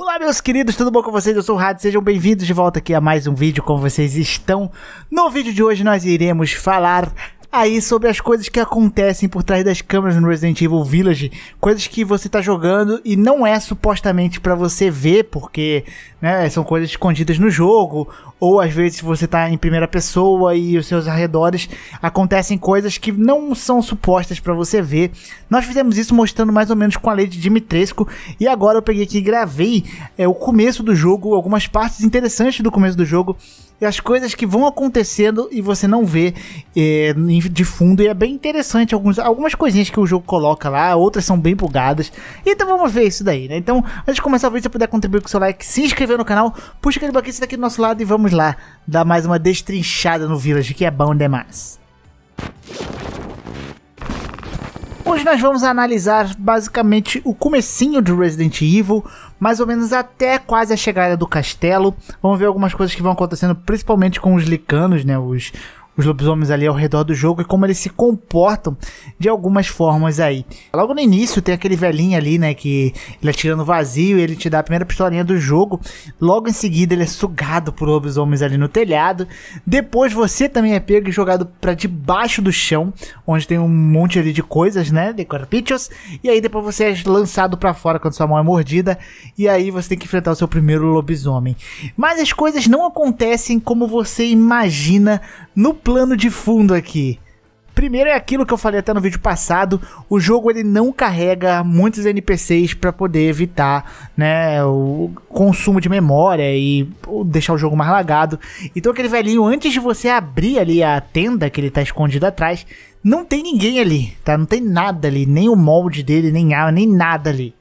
Olá, meus queridos, tudo bom com vocês? Eu sou o Rádio, sejam bem-vindos de volta aqui a mais um vídeo. Como vocês estão? No vídeo de hoje, nós iremos falar aí sobre as coisas que acontecem por trás das câmeras no Resident Evil Village, coisas que você tá jogando e não é supostamente para você ver, porque, né, são coisas escondidas no jogo, ou às vezes você tá em primeira pessoa e os seus arredores acontecem coisas que não são supostas para você ver. Nós fizemos isso mostrando mais ou menos com a lei de Dimitrescu e agora eu peguei aqui e gravei é, o começo do jogo, algumas partes interessantes do começo do jogo e as coisas que vão acontecendo e você não vê é, de fundo. E é bem interessante alguns, algumas coisinhas que o jogo coloca lá, outras são bem bugadas. Então vamos ver isso daí, né? Então, antes de começar o vídeo, se você puder contribuir com seu like, se inscrever no canal, puxa aquele baquinho daqui do nosso lado e vamos lá dar mais uma destrinchada no Village, que é bom demais. Hoje nós vamos analisar basicamente o comecinho de Resident Evil, mais ou menos até quase a chegada do castelo. Vamos ver algumas coisas que vão acontecendo, principalmente com os licanos, né, os os lobisomens ali ao redor do jogo e como eles se comportam de algumas formas aí. Logo no início tem aquele velhinho ali, né, que ele atira no vazio e ele te dá a primeira pistolinha do jogo. Logo em seguida ele é sugado por lobisomens ali no telhado. Depois você também é pego e jogado para debaixo do chão, onde tem um monte ali de coisas, né, de corpichos. E aí depois você é lançado para fora quando sua mão é mordida e aí você tem que enfrentar o seu primeiro lobisomem. Mas as coisas não acontecem como você imagina no plano de fundo aqui. Primeiro é aquilo que eu falei até no vídeo passado, o jogo ele não carrega muitos NPCs para poder evitar, né, o consumo de memória e deixar o jogo mais lagado. Então aquele velhinho antes de você abrir ali a tenda que ele tá escondido atrás, não tem ninguém ali, tá? Não tem nada ali, nem o molde dele, nem a, nem nada ali.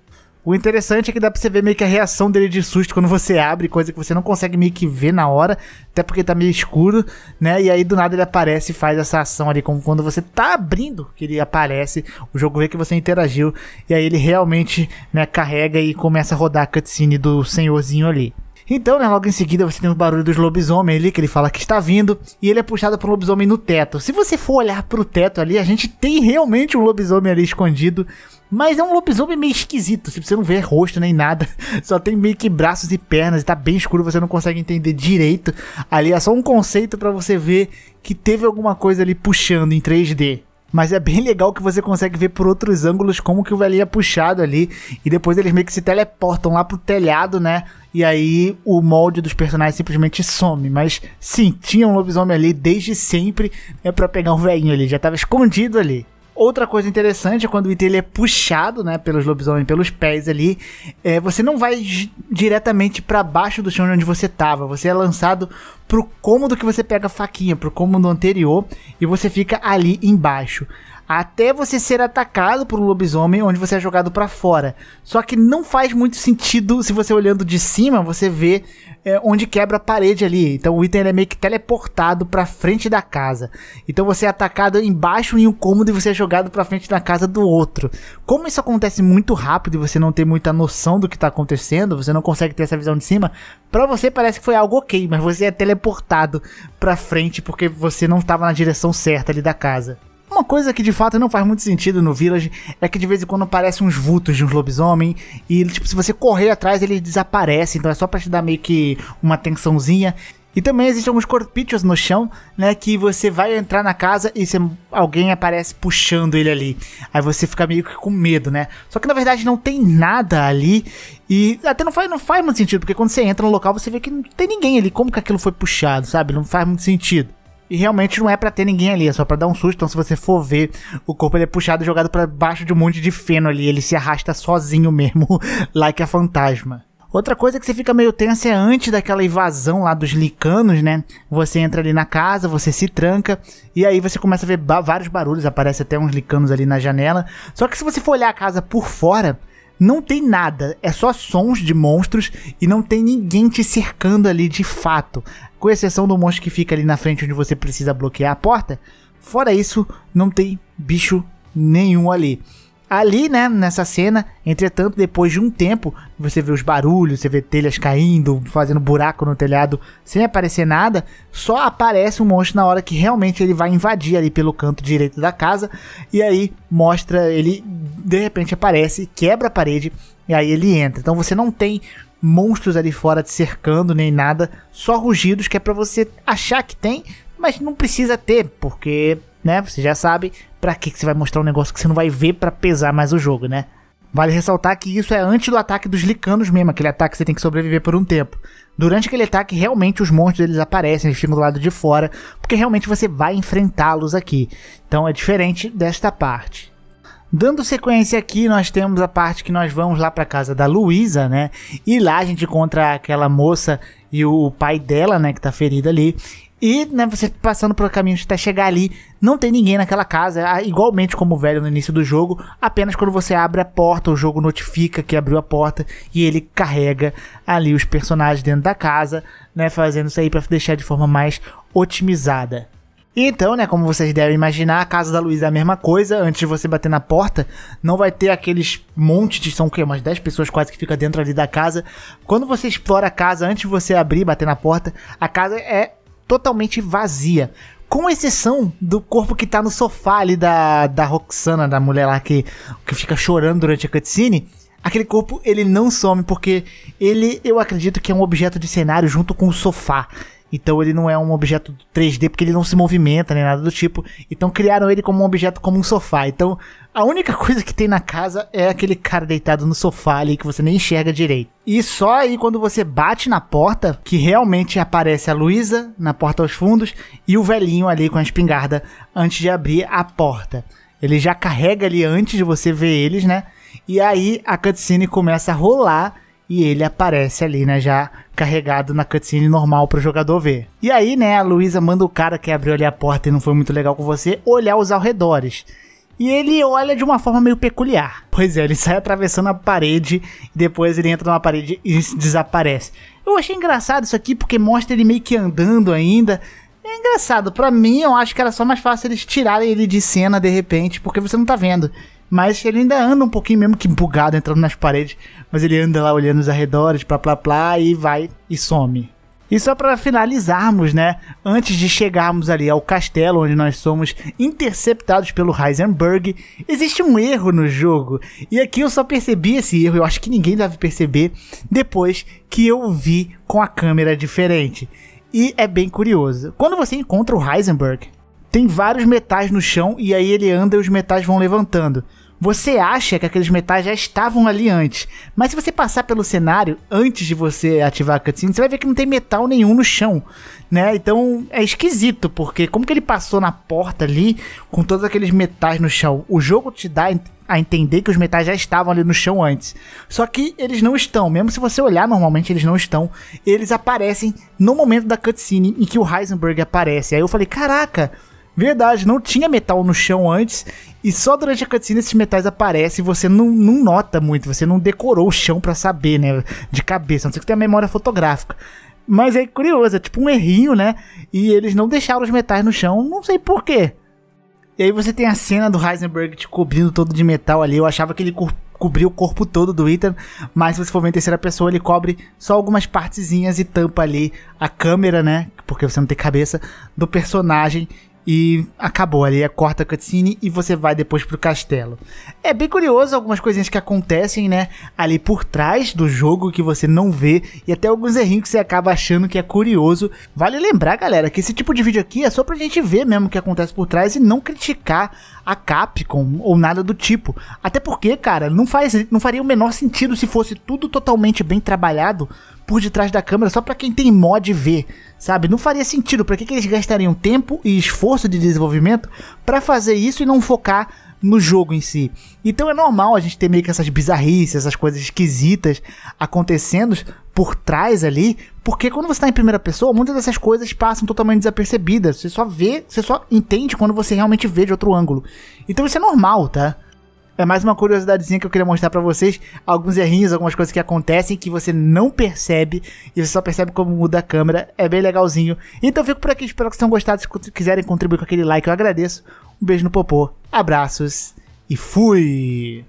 O interessante é que dá pra você ver meio que a reação dele de susto quando você abre, coisa que você não consegue meio que ver na hora, até porque tá meio escuro, né? E aí do nada ele aparece e faz essa ação ali, como quando você tá abrindo, que ele aparece, o jogo vê que você interagiu, e aí ele realmente né, carrega e começa a rodar a cutscene do senhorzinho ali. Então, né, logo em seguida você tem o barulho dos lobisomens ali, que ele fala que está vindo, e ele é puxado por um lobisomem no teto. Se você for olhar pro teto ali, a gente tem realmente um lobisomem ali escondido, mas é um lobisomem meio esquisito, tipo, você não vê rosto nem nada, só tem meio que braços e pernas, e tá bem escuro, você não consegue entender direito. Ali é só um conceito para você ver que teve alguma coisa ali puxando em 3D mas é bem legal que você consegue ver por outros ângulos como que o velhinho é puxado ali. E depois eles meio que se teleportam lá pro telhado, né? E aí o molde dos personagens simplesmente some. Mas sim, tinha um lobisomem ali desde sempre. É né, para pegar um velhinho ali, já tava escondido ali. Outra coisa interessante é quando o item ele é puxado, né, pelos lobisomens, pelos pés ali, é, você não vai diretamente para baixo do chão onde você estava. Você é lançado pro cômodo que você pega a faquinha, pro cômodo anterior, e você fica ali embaixo até você ser atacado por um lobisomem onde você é jogado para fora. Só que não faz muito sentido se você olhando de cima, você vê é, onde quebra a parede ali. Então o item é meio que teleportado para frente da casa. Então você é atacado embaixo em um cômodo e você é jogado para frente da casa do outro. Como isso acontece muito rápido e você não tem muita noção do que tá acontecendo, você não consegue ter essa visão de cima, para você parece que foi algo OK, mas você é teleportado para frente porque você não tava na direção certa ali da casa. Uma coisa que de fato não faz muito sentido no Village é que de vez em quando aparecem uns vultos de uns lobisomem e, tipo, se você correr atrás, eles desaparecem. Então é só pra te dar meio que uma tensãozinha. E também existem alguns corpitos no chão, né? Que você vai entrar na casa e se alguém aparece puxando ele ali. Aí você fica meio que com medo, né? Só que na verdade não tem nada ali. E até não faz, não faz muito sentido, porque quando você entra no local você vê que não tem ninguém ali. Como que aquilo foi puxado, sabe? Não faz muito sentido. E realmente não é para ter ninguém ali, é só para dar um susto. Então, se você for ver, o corpo ele é puxado e jogado para baixo de um monte de feno ali. Ele se arrasta sozinho mesmo, lá que é fantasma. Outra coisa que você fica meio tenso é antes daquela invasão lá dos licanos, né? Você entra ali na casa, você se tranca e aí você começa a ver ba vários barulhos, aparece até uns licanos ali na janela. Só que se você for olhar a casa por fora, não tem nada, é só sons de monstros e não tem ninguém te cercando ali de fato, com exceção do monstro que fica ali na frente onde você precisa bloquear a porta. Fora isso, não tem bicho nenhum ali. Ali, né, nessa cena, entretanto, depois de um tempo, você vê os barulhos, você vê telhas caindo, fazendo buraco no telhado, sem aparecer nada, só aparece um monstro na hora que realmente ele vai invadir ali pelo canto direito da casa, e aí mostra, ele de repente aparece, quebra a parede, e aí ele entra. Então você não tem monstros ali fora te cercando nem nada, só rugidos que é para você achar que tem, mas não precisa ter, porque né? Você já sabe para que, que você vai mostrar um negócio que você não vai ver para pesar mais o jogo, né? Vale ressaltar que isso é antes do ataque dos licanos mesmo, aquele ataque que você tem que sobreviver por um tempo. Durante aquele ataque, realmente os monstros eles aparecem, eles ficam do lado de fora, porque realmente você vai enfrentá-los aqui. Então é diferente desta parte. Dando sequência aqui, nós temos a parte que nós vamos lá para casa da Luísa, né? E lá a gente encontra aquela moça e o pai dela, né, que tá ferido ali. E, né, você passando por caminhos até chegar ali, não tem ninguém naquela casa, igualmente como o velho no início do jogo, apenas quando você abre a porta, o jogo notifica que abriu a porta e ele carrega ali os personagens dentro da casa, né, fazendo isso aí para deixar de forma mais otimizada. Então, né, como vocês devem imaginar, a casa da Luísa é a mesma coisa. Antes de você bater na porta, não vai ter aqueles montes de. São o quê? Umas 10 pessoas quase que fica dentro ali da casa. Quando você explora a casa, antes de você abrir e bater na porta, a casa é totalmente vazia. Com exceção do corpo que tá no sofá ali da, da Roxana, da mulher lá que, que fica chorando durante a cutscene. Aquele corpo, ele não some, porque ele, eu acredito que é um objeto de cenário junto com o sofá. Então ele não é um objeto 3D porque ele não se movimenta nem nada do tipo. Então criaram ele como um objeto como um sofá. Então a única coisa que tem na casa é aquele cara deitado no sofá ali que você nem enxerga direito. E só aí quando você bate na porta que realmente aparece a Luísa na porta aos fundos e o velhinho ali com a espingarda antes de abrir a porta. Ele já carrega ali antes de você ver eles, né? E aí a cutscene começa a rolar e ele aparece ali, né, já carregado na cutscene normal pro jogador ver. E aí, né, a Luísa manda o cara que abriu ali a porta e não foi muito legal com você olhar os arredores. E ele olha de uma forma meio peculiar. Pois é, ele sai atravessando a parede e depois ele entra numa parede e desaparece. Eu achei engraçado isso aqui porque mostra ele meio que andando ainda. É engraçado, para mim eu acho que era só mais fácil eles tirarem ele de cena de repente, porque você não tá vendo. Mas ele ainda anda um pouquinho, mesmo que bugado, entrando nas paredes. Mas ele anda lá olhando os arredores, plá plá plá, e vai e some. E só para finalizarmos, né? Antes de chegarmos ali ao castelo onde nós somos interceptados pelo Heisenberg, existe um erro no jogo. E aqui eu só percebi esse erro, eu acho que ninguém deve perceber, depois que eu vi com a câmera diferente. E é bem curioso. Quando você encontra o Heisenberg, tem vários metais no chão e aí ele anda e os metais vão levantando. Você acha que aqueles metais já estavam ali antes, mas se você passar pelo cenário antes de você ativar a cutscene, você vai ver que não tem metal nenhum no chão, né? Então é esquisito, porque como que ele passou na porta ali com todos aqueles metais no chão? O jogo te dá a entender que os metais já estavam ali no chão antes. Só que eles não estão, mesmo se você olhar normalmente, eles não estão. Eles aparecem no momento da cutscene em que o Heisenberg aparece. Aí eu falei: "Caraca, Verdade, não tinha metal no chão antes. E só durante a cutscene esses metais aparecem e você não, não nota muito. Você não decorou o chão para saber, né? De cabeça. Não sei que tem a memória fotográfica. Mas é curioso, é tipo um errinho, né? E eles não deixaram os metais no chão, não sei porquê. E aí você tem a cena do Heisenberg te cobrindo todo de metal ali. Eu achava que ele co cobriu o corpo todo do Ethan, mas se você for ver em terceira pessoa, ele cobre só algumas partezinhas e tampa ali a câmera, né? Porque você não tem cabeça, do personagem e acabou ali, é corta a cutscene e você vai depois pro castelo. É bem curioso algumas coisinhas que acontecem, né, ali por trás do jogo que você não vê e até alguns errinhos que você acaba achando que é curioso. Vale lembrar, galera, que esse tipo de vídeo aqui é só pra gente ver mesmo o que acontece por trás e não criticar a Capcom ou nada do tipo. Até porque, cara, não faz não faria o menor sentido se fosse tudo totalmente bem trabalhado por detrás da câmera só para quem tem mod ver, sabe? Não faria sentido. Para que, que eles gastariam tempo e esforço de desenvolvimento para fazer isso e não focar no jogo em si? Então é normal a gente ter meio que essas bizarrices, essas coisas esquisitas acontecendo por trás ali, porque quando você está em primeira pessoa, muitas dessas coisas passam totalmente desapercebidas. Você só vê, você só entende quando você realmente vê de outro ângulo. Então isso é normal, tá? é mais uma curiosidadezinha que eu queria mostrar para vocês. Alguns errinhos, algumas coisas que acontecem que você não percebe e você só percebe como muda a câmera. É bem legalzinho. Então fico por aqui, espero que vocês tenham gostado. Se quiserem contribuir com aquele like, eu agradeço. Um beijo no popô, abraços e fui!